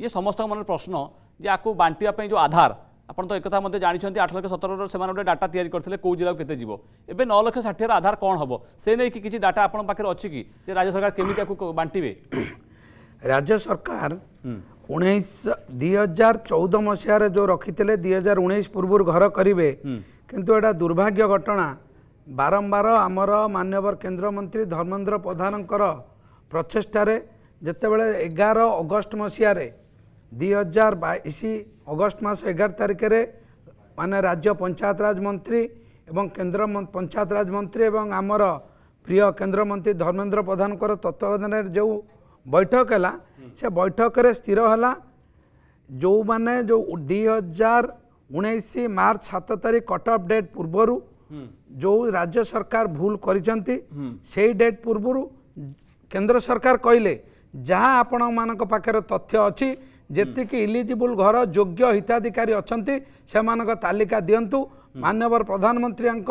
ଇଏ ସମସ୍ତଙ୍କ ମନରେ ପ୍ରଶ୍ନ ଯେ ଆକୁ ବାଣ୍ଟିବା ପାଇଁ ଯେଉଁ ଆଧାର ଆପଣ ତ ଏକଥା ମଧ୍ୟ ଜାଣିଛନ୍ତି ଆଠ ଲକ୍ଷ ସତରର ସେମାନେ ଗୋଟେ ଡାଟା ତିଆରି କରିଥିଲେ କେଉଁ ଜିଲ୍ଲାକୁ କେତେ ଯିବ ଏବେ ନଅ ଲକ୍ଷ ଷାଠିଏର ଆଧାର କ'ଣ ହେବ ସେ ନେଇକି କିଛି ଡାଟା ଆପଣଙ୍କ ପାଖରେ ଅଛି କି ଯେ ରାଜ୍ୟ ସରକାର କେମିତି ଆକୁ ବାଣ୍ଟିବେ ରାଜ୍ୟ ସରକାର ଉଣେଇଶ ଦୁଇ ହଜାର ଚଉଦ ମସିହାରେ ଯେଉଁ ରଖିଥିଲେ ଦୁଇ ହଜାର ଉଣେଇଶ ପୂର୍ବରୁ ଘର କରିବେ କିନ୍ତୁ ଏଇଟା ଦୁର୍ଭାଗ୍ୟ ଘଟଣା ବାରମ୍ବାର ଆମର ମାନ୍ୟବର କେନ୍ଦ୍ରମନ୍ତ୍ରୀ ଧର୍ମେନ୍ଦ୍ର ପ୍ରଧାନଙ୍କର ପ୍ରଚେଷ୍ଟାରେ ଯେତେବେଳେ ଏଗାର ଅଗଷ୍ଟ ମସିହାରେ ଦୁଇ ହଜାର ବାଇଶ ଅଗଷ୍ଟ ମାସ ଏଗାର ତାରିଖରେ ମାନେ ରାଜ୍ୟ ପଞ୍ଚାୟତରାଜ ମନ୍ତ୍ରୀ ଏବଂ କେନ୍ଦ୍ର ପଞ୍ଚାୟତରାଜ ମନ୍ତ୍ରୀ ଏବଂ ଆମର ପ୍ରିୟ କେନ୍ଦ୍ରମନ୍ତ୍ରୀ ଧର୍ମେନ୍ଦ୍ର ପ୍ରଧାନଙ୍କର ତତ୍ତ୍ୱାବଧାନରେ ଯେଉଁ ବୈଠକ ହେଲା ସେ ବୈଠକରେ ସ୍ଥିର ହେଲା ଯେଉଁମାନେ ଯେଉଁ ଦୁଇ ହଜାର ଉଣେଇଶ ମାର୍ଚ୍ଚ ସାତ ତାରିଖ କଟ୍ ଅଫ୍ ଡେଟ୍ ପୂର୍ବରୁ ଯେଉଁ ରାଜ୍ୟ ସରକାର ଭୁଲ କରିଛନ୍ତି ସେଇ ଡେଟ୍ ପୂର୍ବରୁ କେନ୍ଦ୍ର ସରକାର କହିଲେ ଯାହା ଆପଣମାନଙ୍କ ପାଖରେ ତଥ୍ୟ ଅଛି ଯେତିକି ଇଲିଜିବୁଲ୍ ଘର ଯୋଗ୍ୟ ହିତାଧିକାରୀ ଅଛନ୍ତି ସେମାନଙ୍କ ତାଲିକା ଦିଅନ୍ତୁ ମାନ୍ୟବର ପ୍ରଧାନମନ୍ତ୍ରୀଙ୍କ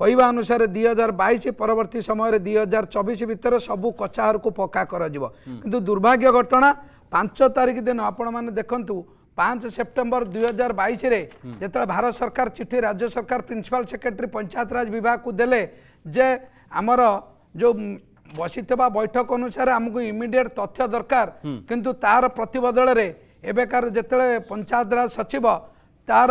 କହିବା ଅନୁସାରେ ଦୁଇ ହଜାର ବାଇଶ ପରବର୍ତ୍ତୀ ସମୟରେ ଦୁଇ ହଜାର ଚବିଶ ଭିତରେ ସବୁ କଚ୍ଚା ଘରକୁ ପକ୍କା କରାଯିବ କିନ୍ତୁ ଦୁର୍ଭାଗ୍ୟ ଘଟଣା ପାଞ୍ଚ ତାରିଖ ଦିନ ଆପଣମାନେ ଦେଖନ୍ତୁ ପାଞ୍ଚ ସେପ୍ଟେମ୍ବର ଦୁଇ ହଜାର ବାଇଶରେ ଯେତେବେଳେ ଭାରତ ସରକାର ଚିଠି ରାଜ୍ୟ ସରକାର ପ୍ରିନ୍ସିପାଲ ସେକ୍ରେଟେରୀ ପଞ୍ଚାୟତରାଜ ବିଭାଗକୁ ଦେଲେ ଯେ ଆମର ଯେଉଁ ବସିଥିବା ବୈଠକ ଅନୁସାରେ ଆମକୁ ଇମିଡିଏଟ୍ ତଥ୍ୟ ଦରକାର କିନ୍ତୁ ତାର ପ୍ରତିବଦଳରେ ଏବେକାର ଯେତେବେଳେ ପଞ୍ଚାୟତରାଜ ସଚିବ ତାର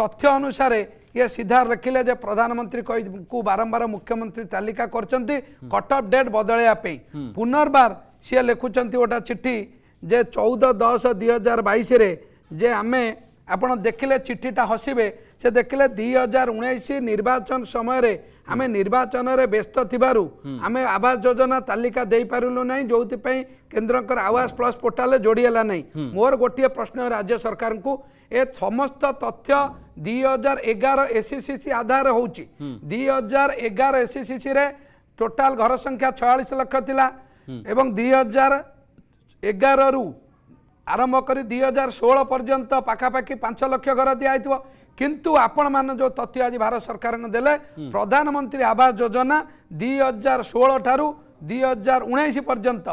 ତଥ୍ୟ ଅନୁସାରେ ଇଏ ସିଧା ଲେଖିଲେ ଯେ ପ୍ରଧାନମନ୍ତ୍ରୀ କହିକୁ ବାରମ୍ବାର ମୁଖ୍ୟମନ୍ତ୍ରୀ ତାଲିକା କରିଛନ୍ତି କଟ୍ ଅଫ୍ ଡେଟ୍ ବଦଳାଇବା ପାଇଁ ପୁନର୍ବାର ସିଏ ଲେଖୁଛନ୍ତି ଗୋଟେ ଚିଠି ଯେ ଚଉଦ ଦଶ ଦୁଇ ହଜାର ବାଇଶରେ ଯେ ଆମେ ଆପଣ ଦେଖିଲେ ଚିଠିଟା ହସିବେ ସେ ଦେଖିଲେ ଦୁଇ ହଜାର ଉଣେଇଶ ନିର୍ବାଚନ ସମୟରେ ଆମେ ନିର୍ବାଚନରେ ବ୍ୟସ୍ତ ଥିବାରୁ ଆମେ ଆବାସ ଯୋଜନା ତାଲିକା ଦେଇପାରିଲୁ ନାହିଁ ଯେଉଁଥିପାଇଁ କେନ୍ଦ୍ରଙ୍କର ଆୱାସ ପ୍ଲସ୍ ପୋର୍ଟାଲରେ ଯୋଡ଼ି ହେଲା ନାହିଁ ମୋର ଗୋଟିଏ ପ୍ରଶ୍ନ ରାଜ୍ୟ ସରକାରଙ୍କୁ ଏ ସମସ୍ତ ତଥ୍ୟ ଦୁଇ ହଜାର ଏଗାର ଏସ୍ସିସିସି ଆଧାର ହେଉଛି ଦୁଇ ହଜାର ଏଗାର ଏସ୍ସିସିସିରେ ଟୋଟାଲ ଘର ସଂଖ୍ୟା ଛୟାଳିଶ ଲକ୍ଷ ଥିଲା ଏବଂ ଦୁଇ ହଜାର ଏଗାରରୁ ଆରମ୍ଭ କରି ଦୁଇ ହଜାର ଷୋହଳ ପର୍ଯ୍ୟନ୍ତ ପାଖାପାଖି ପାଞ୍ଚ ଲକ୍ଷ ଘର ଦିଆହେଇଥିବ କିନ୍ତୁ ଆପଣମାନେ ଯେଉଁ ତଥ୍ୟ ଆଜି ଭାରତ ସରକାରଙ୍କୁ ଦେଲେ ପ୍ରଧାନମନ୍ତ୍ରୀ ଆବାସ ଯୋଜନା ଦୁଇ ହଜାର ଷୋହଳ ଠାରୁ ଦୁଇ ହଜାର ଉଣେଇଶ ପର୍ଯ୍ୟନ୍ତ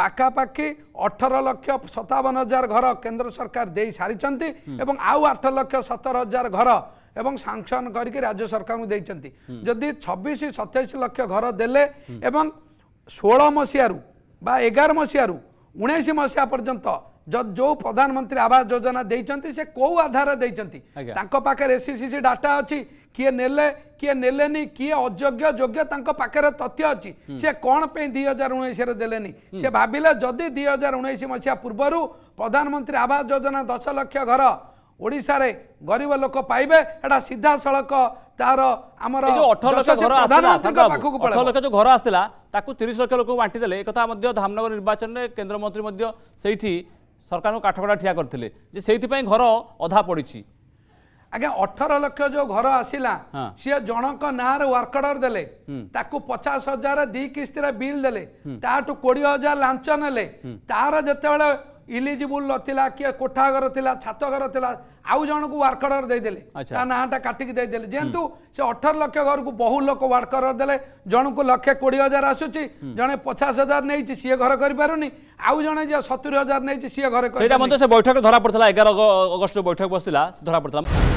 ପାଖାପାଖି ଅଠର ଲକ୍ଷ ସତାବନ ହଜାର ଘର କେନ୍ଦ୍ର ସରକାର ଦେଇ ସାରିଛନ୍ତି ଏବଂ ଆଉ ଆଠ ଲକ୍ଷ ସତର ହଜାର ଘର ଏବଂ ସାଂକ୍ସନ୍ କରିକି ରାଜ୍ୟ ସରକାରଙ୍କୁ ଦେଇଛନ୍ତି ଯଦି ଛବିଶ ସତେଇଶ ଲକ୍ଷ ଘର ଦେଲେ ଏବଂ ଷୋହଳ ମସିହାରୁ ବା ଏଗାର ମସିହାରୁ ଉଣେଇଶ ମସିହା ପର୍ଯ୍ୟନ୍ତ जो प्रधानमंत्री आवास योजना देते से कौ आधार देते पाखे एसीसीसी डाटा अच्छी किए ने किए ने किए अजोग्य योग्य पाखे तथ्य अच्छी सी कौन पर दुई हजार उन्नीस देने सी भाविले जदि दुई हजार उन्नीस मसीहा पूर्वर प्रधानमंत्री आवास योजना दस लक्ष घर ओडार गरीब लोक पाइबे एटा सीधा सड़क ତାର ଆମର ଅଠର ଲକ୍ଷ ଘର ଅଠର ଲକ୍ଷ ଯେଉଁ ଘର ଆସିଥିଲା ତାକୁ ତିରିଶ ଲକ୍ଷ ଲୋକଙ୍କୁ ବାଣ୍ଟିଦେଲେ ଏ କଥା ମଧ୍ୟ ଧାମନଗର ନିର୍ବାଚନରେ କେନ୍ଦ୍ରମନ୍ତ୍ରୀ ମଧ୍ୟ ସେଇଠି ସରକାରଙ୍କୁ କାଠଗଡ଼ା ଠିଆ କରିଥିଲେ ଯେ ସେଇଥିପାଇଁ ଘର ଅଧା ପଡ଼ିଛି ଆଜ୍ଞା ଅଠର ଲକ୍ଷ ଯୋଉ ଘର ଆସିଲା ସିଏ ଜଣଙ୍କ ନାଁରେ ୱାର୍କ ଅର୍ଡର ଦେଲେ ତାକୁ ପଚାଶ ହଜାର ଦି କିସ୍ତିରେ ବିଲ୍ ଦେଲେ ତାଠୁ କୋଡ଼ିଏ ହଜାର ଲାଞ୍ଚ ନେଲେ ତାର ଯେତେବେଳେ ଇଲିଜିବୁଲ ନଥିଲା କିଏ କୋଠା ଘର ଥିଲା ଛାତ ଘର ଥିଲା ଆଉ ଜଣଙ୍କୁ ୱାର୍କର ଦେଇଦେଲେ ତା ନାଁଟା କାଟିକି ଦେଇଦେଲେ ଯେହେତୁ ସେ ଅଠର ଲକ୍ଷ ଘରକୁ ବହୁ ଲୋକ ୱାର୍କର ଦେଲେ ଜଣଙ୍କୁ ଲକ୍ଷେ କୋଡ଼ିଏ ହଜାର ଆସୁଛି ଜଣେ ପଚାଶ ହଜାର ନେଇଛି ସିଏ ଘର କରିପାରୁନି ଆଉ ଜଣେ ଯିଏ ସତୁରି ହଜାର ନେଇଛି ସିଏ ଘର ସେଇଟା ମଧ୍ୟ ସେ ବୈଠକ ଧରା ପଡ଼ିଥିଲା ଏଗାର ଅଗଷ୍ଟ ବୈଠକ ବସିଥିଲା ଧରା ପଡ଼ିଥିଲା